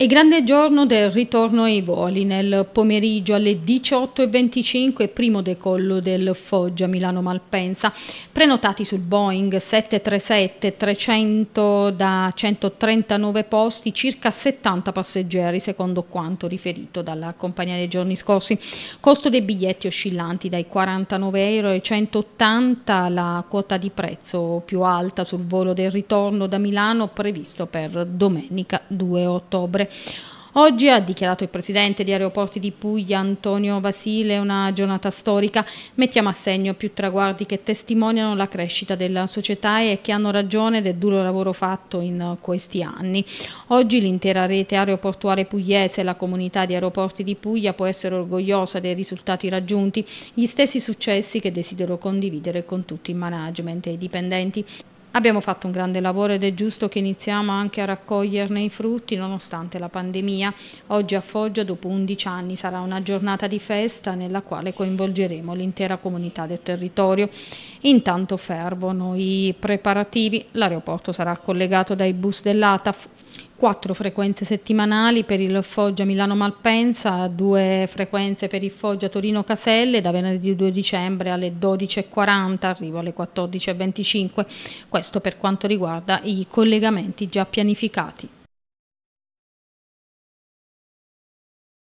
È grande giorno del ritorno ai voli. Nel pomeriggio alle 18.25 primo decollo del Foggia Milano Malpensa. Prenotati sul Boeing 737-300 da 139 posti circa 70 passeggeri secondo quanto riferito dalla compagnia dei giorni scorsi. Costo dei biglietti oscillanti dai 49,80 euro ai 180 la quota di prezzo più alta sul volo del ritorno da Milano previsto per domenica 2 ottobre. Oggi ha dichiarato il presidente di Aeroporti di Puglia Antonio Vasile una giornata storica. Mettiamo a segno più traguardi che testimoniano la crescita della società e che hanno ragione del duro lavoro fatto in questi anni. Oggi l'intera rete aeroportuale pugliese e la comunità di Aeroporti di Puglia può essere orgogliosa dei risultati raggiunti, gli stessi successi che desidero condividere con tutti il management e i dipendenti. Abbiamo fatto un grande lavoro ed è giusto che iniziamo anche a raccoglierne i frutti nonostante la pandemia. Oggi a Foggia, dopo 11 anni, sarà una giornata di festa nella quale coinvolgeremo l'intera comunità del territorio. Intanto fervono i preparativi, l'aeroporto sarà collegato dai bus dell'ATAF quattro frequenze settimanali per il Foggia Milano Malpensa, due frequenze per il Foggia Torino Caselle da venerdì 2 dicembre alle 12.40 arrivo alle 14.25, questo per quanto riguarda i collegamenti già pianificati.